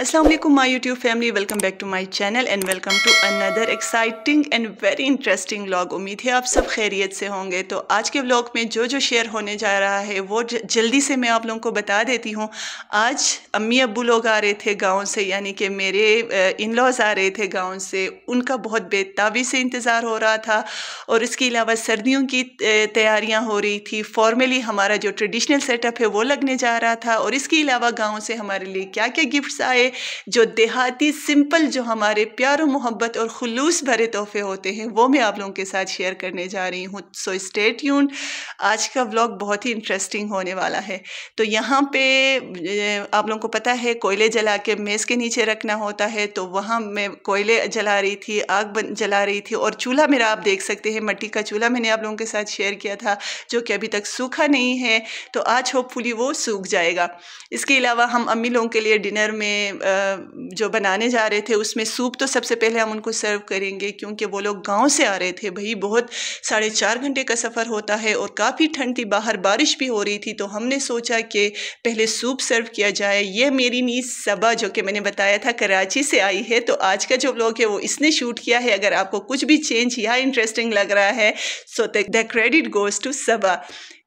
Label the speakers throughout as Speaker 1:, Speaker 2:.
Speaker 1: Aslam my YouTube family welcome back to my channel and welcome to another exciting and very interesting vlog उम्मीद है आप सब खैरियत से होंगे तो आज के व्लॉग में जो जो शेयर होने जा रहा है वो जल्दी से मैं आप लोगों को बता देती हूँ आज अम्मी अबू लोग आ रहे थे गांव से यानी कि मेरे इन लॉज आ रहे थे गांव से उनका बहुत बेताबी से इंतज़ार हो रहा था और इसके अलावा सर्दियों की तैयारियाँ हो रही थी फॉर्मली हमारा जो ट्रेडिशनल सेटअप है वो लगने जा रहा था और इसके अलावा गाँव से हमारे लिए क्या क्या गिफ्ट्स आए जो देहाती सिंपल जो हमारे प्यार मोहब्बत और खलूस भरे तोहफे होते हैं वो मैं आप लोगों के साथ शेयर करने जा रही हूँ सो स्टेट यून आज का व्लॉग बहुत ही इंटरेस्टिंग होने वाला है तो यहाँ पे आप लोगों को पता है कोयले जला के मेज़ के नीचे रखना होता है तो वहाँ मैं कोयले जला रही थी आग जला रही थी और चूल्हा मेरा आप देख सकते हैं मट्टी का चूल्हा मैंने आप लोगों के साथ शेयर किया था जो कि अभी तक सूखा नहीं है तो आज होपफुली वो सूख जाएगा इसके अलावा हम अम्मी लोगों के लिए डिनर में जो बनाने जा रहे थे उसमें सूप तो सबसे पहले हम उनको सर्व करेंगे क्योंकि वो लोग गांव से आ रहे थे भाई बहुत साढ़े चार घंटे का सफ़र होता है और काफ़ी ठंड थी बाहर बारिश भी हो रही थी तो हमने सोचा कि पहले सूप सर्व किया जाए ये मेरी नीज सबा जो कि मैंने बताया था कराची से आई है तो आज का जो ब्लॉग है वो इसने शूट किया है अगर आपको कुछ भी चेंज या इंटरेस्टिंग लग रहा है so the credit goes to Saba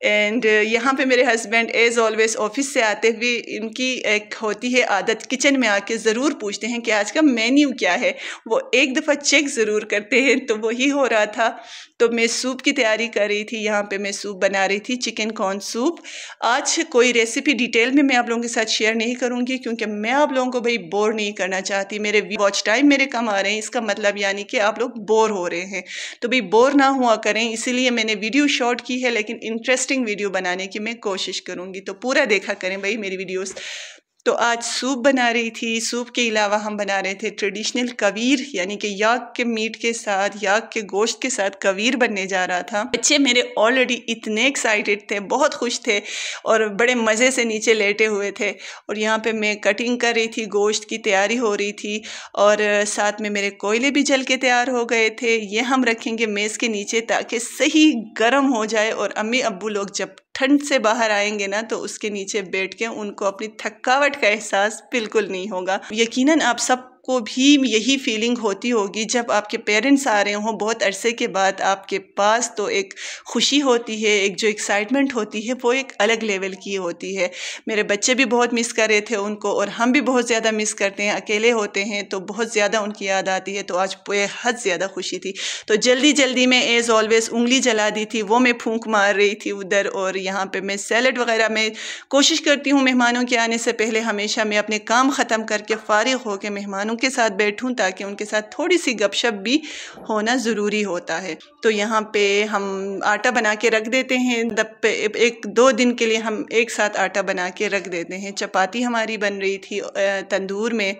Speaker 1: and uh, यहाँ पे मेरे हस्बैंड एज़ ऑलवेज ऑफिस से आते हुए इनकी एक होती है आदत किचन में आके ज़रूर पूछते हैं कि आज का मेन्यू क्या है वो एक दफ़ा चेक ज़रूर करते हैं तो वही हो रहा था तो मैं सूप की तैयारी कर रही थी यहाँ पे मैं सूप बना रही थी चिकन कॉर्न सूप आज कोई रेसिपी डिटेल में मैं आप लोगों के साथ शेयर नहीं करूँगी क्योंकि मैं आप लोगों को भाई बोर नहीं करना चाहती मेरे वॉच टाइम मेरे कम आ रहे हैं इसका मतलब यानी कि आप लोग बोर हो रहे हैं तो भाई बोर ना हुआ करें इसीलिए मैंने वीडियो शॉर्ट की है लेकिन इंटरेस्ट इंटरेस्टिंग वीडियो बनाने की मैं कोशिश करूँगी तो पूरा देखा करें भाई मेरी वीडियोस तो आज सूप बना रही थी सूप के अलावा हम बना रहे थे ट्रेडिशनल कवीर यानी कि याक के मीट के साथ याक के गोश्त के साथ कवीर बनने जा रहा था बच्चे मेरे ऑलरेडी इतने एक्साइटेड थे बहुत खुश थे और बड़े मज़े से नीचे लेटे हुए थे और यहाँ पे मैं कटिंग कर रही थी गोश्त की तैयारी हो रही थी और साथ में मेरे कोयले भी जल के तैयार हो गए थे ये हम रखेंगे मेज़ के नीचे ताकि सही गर्म हो जाए और अम्मी अबू लोग जब ठंड से बाहर आएंगे ना तो उसके नीचे बैठ के उनको अपनी थकावट का एहसास बिल्कुल नहीं होगा यकीनन आप सब को भी यही फीलिंग होती होगी जब आपके पेरेंट्स आ रहे हों बहुत अरसे के बाद आपके पास तो एक खुशी होती है एक जो एक्साइटमेंट होती है वो एक अलग लेवल की होती है मेरे बच्चे भी बहुत मिस कर रहे थे उनको और हम भी बहुत ज़्यादा मिस करते हैं अकेले होते हैं तो बहुत ज़्यादा उनकी याद आती है तो आज बेहद ज़्यादा खुशी थी तो जल्दी जल्दी मैं एज़ ऑलवेज़ उंगली जला दी थी वो मैं फूंक मार रही थी उधर और यहाँ पर मैं सैलड वगैरह में कोशिश करती हूँ मेहमानों के आने से पहले हमेशा मैं अपने काम ख़त्म करके फ़ारिग होकर मेहमानों इंसानों के साथ बैठूं ताकि उनके साथ थोड़ी सी गपशप भी होना ज़रूरी होता है तो यहाँ पे हम आटा बना के रख देते हैं दप एक दो दिन के लिए हम एक साथ आटा बना के रख देते हैं चपाती हमारी बन रही थी तंदूर में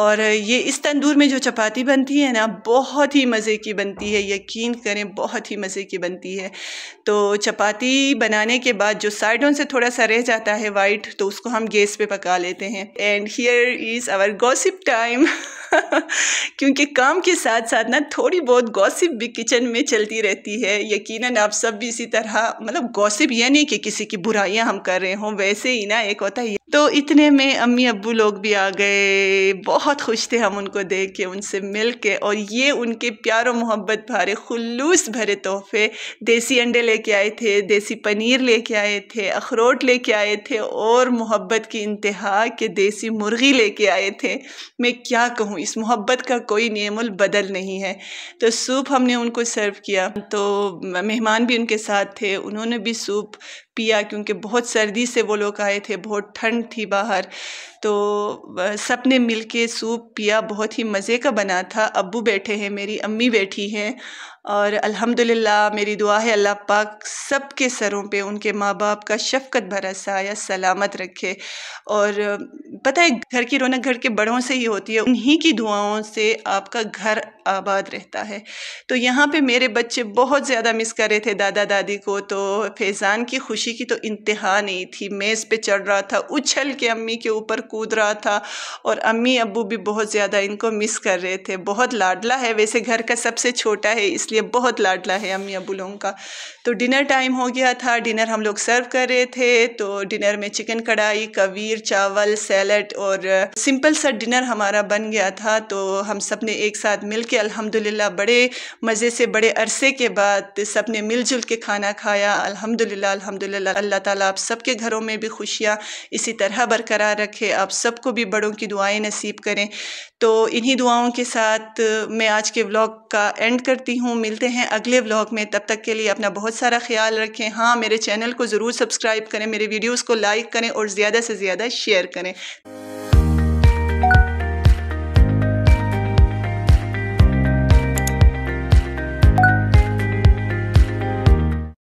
Speaker 1: और ये इस तंदूर में जो चपाती बनती है ना बहुत ही मज़े की बनती है यकीन करें बहुत ही मज़े की बनती है तो चपाती बनाने के बाद जो साइडों से थोड़ा सा रह जाता है वाइट तो उसको हम गैस पे पका लेते हैं and here is our gossip time क्योंकि काम के साथ साथ ना थोड़ी बहुत गॉसिप भी किचन में चलती रहती है यकीनन आप सब भी इसी तरह मतलब गॉसिप नहीं कि किसी की बुराइयां हम कर रहे हों वैसे ही ना एक होता है तो इतने में अम्मी अब्बू लोग भी आ गए बहुत खुश थे हम उनको देख के उनसे मिल के और ये उनके प्यार और मोहब्बत भरे खुलूस भरे तोहफे देसी अंडे लेके आए थे देसी पनीर लेके आए थे अखरोट लेके आए थे और मोहब्बत की इंतहा के देसी मुर्गी लेके आए थे मैं क्या कहूँ इस मोहब्बत का कोई नियमुल बदल नहीं है तो सूप हमने उनको सर्व किया तो मेहमान भी उनके साथ थे उन्होंने भी सूप पिया क्योंकि बहुत सर्दी से वो लोग आए थे बहुत ठंड थी बाहर तो सब ने मिल के सूप पिया बहुत ही मज़े का बना था अब्बू बैठे हैं मेरी अम्मी बैठी हैं और अल्हम्दुलिल्लाह मेरी दुआ है अल्लाह पाक सब के सरों पे उनके माँ बाप का शफ़क़त भरा या सलामत रखे और पता है घर की रौनक घर के बड़ों से ही होती है उन्हीं की दुआओं से आपका घर आबाद रहता है तो यहाँ पे मेरे बच्चे बहुत ज़्यादा मिस कर रहे थे दादा दादी को तो फैज़ान की खुशी की तो इंतहा नहीं थी मेज़ पे चढ़ रहा था उछल के अम्मी के ऊपर कूद रहा था और अम्मी अबू भी बहुत ज़्यादा इनको मिस कर रहे थे बहुत लाडला है वैसे घर का सबसे छोटा है इसलिए इसलिए बहुत लाडला है अम्मी अबू लोगों का तो डिनर टाइम हो गया था डिनर हम लोग सर्व कर रहे थे तो डिनर में चिकन कढ़ाई कवीर चावल सैलड और सिंपल uh, सा डिनर हमारा बन गया था तो हम सब ने एक साथ मिल के अलहमदिल्ला बड़े मज़े से बड़े अरसे के बाद सब ने मिलजुल के खाना खाया अलहमदिल्ला अलहमदिल्ला अल्लाह ताला आप सबके घरों में भी खुशियाँ इसी तरह बरकरार रखे आप सबको भी बड़ों की दुआएं नसीब करें तो इन्हीं दुआओं के साथ मैं आज के व्लॉग का एंड करती हूँ मिलते हैं अगले व्लॉग में तब तक के लिए अपना बहुत सारा ख्याल रखें हाँ मेरे चैनल को ज़रूर सब्सक्राइब करें मेरे वीडियोज़ को लाइक करें और ज़्यादा से ज़्यादा शेयर करें